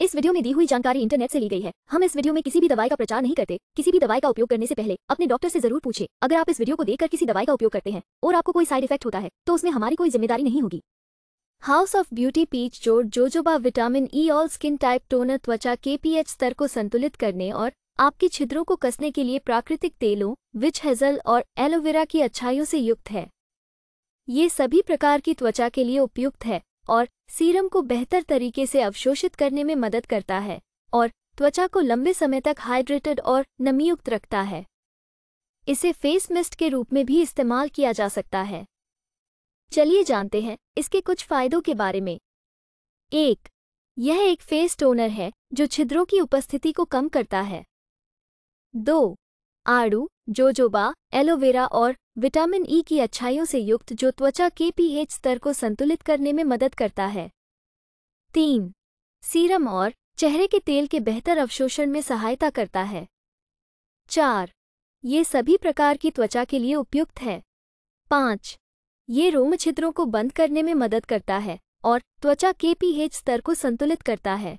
इस वीडियो में दी हुई जानकारी इंटरनेट से ली गई है हम इस वीडियो में किसी भी दवाई का प्रचार नहीं करते किसी भी दवाई का उपयोग करने से पहले अपने डॉक्टर से जरूर पूछे अगर आप इस वीडियो को देखकर किसी दवाई का उपयोग करते हैं और आपको कोई साइड इफेक्ट होता है तो उसमें हमारी कोई जिम्मेदारी नहीं होगी हाउस ऑफ ब्यूटी पीच जोड़ jojoba vitamin E all skin type toner त्वचा के स्तर को संतुलित करने और आपके छिद्रों को कसने के लिए प्राकृतिक तेलों विच हेजल और एलोवेरा की अच्छाइयों से युक्त है ये सभी प्रकार की त्वचा के लिए उपयुक्त है और सीरम को बेहतर तरीके से अवशोषित करने में मदद करता है और त्वचा को लंबे समय तक हाइड्रेटेड और नमीयुक्त रखता है इसे फेस मिस्ट के रूप में भी इस्तेमाल किया जा सकता है चलिए जानते हैं इसके कुछ फायदों के बारे में एक यह एक फेस टोनर है जो छिद्रों की उपस्थिति को कम करता है दो आड़ू जोजोबा एलोवेरा और विटामिन ई e की अच्छाइयों से युक्त जो त्वचा के पीएच स्तर को संतुलित करने में मदद करता है तीन सीरम और चेहरे के तेल के बेहतर अवशोषण में सहायता करता है चार ये सभी प्रकार की त्वचा के लिए उपयुक्त है पाँच ये रोम छिद्रों को बंद करने में मदद करता है और त्वचा के पीएच स्तर को संतुलित करता है